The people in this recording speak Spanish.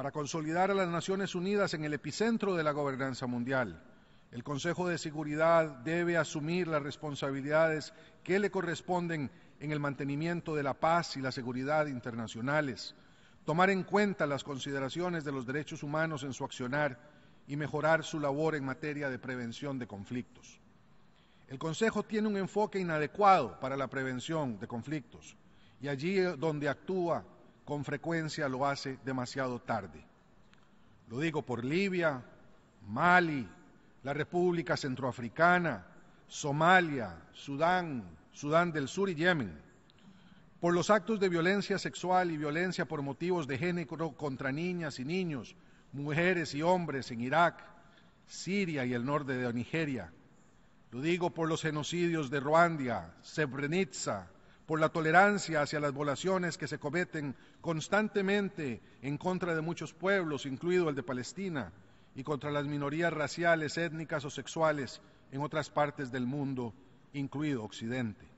para consolidar a las Naciones Unidas en el epicentro de la gobernanza mundial. El Consejo de Seguridad debe asumir las responsabilidades que le corresponden en el mantenimiento de la paz y la seguridad internacionales, tomar en cuenta las consideraciones de los derechos humanos en su accionar y mejorar su labor en materia de prevención de conflictos. El Consejo tiene un enfoque inadecuado para la prevención de conflictos y allí donde actúa con frecuencia lo hace demasiado tarde. Lo digo por Libia, Mali, la República Centroafricana, Somalia, Sudán, Sudán del Sur y Yemen. Por los actos de violencia sexual y violencia por motivos de género contra niñas y niños, mujeres y hombres en Irak, Siria y el norte de Nigeria. Lo digo por los genocidios de Ruanda, Srebrenica, por la tolerancia hacia las violaciones que se cometen constantemente en contra de muchos pueblos, incluido el de Palestina, y contra las minorías raciales, étnicas o sexuales en otras partes del mundo, incluido Occidente.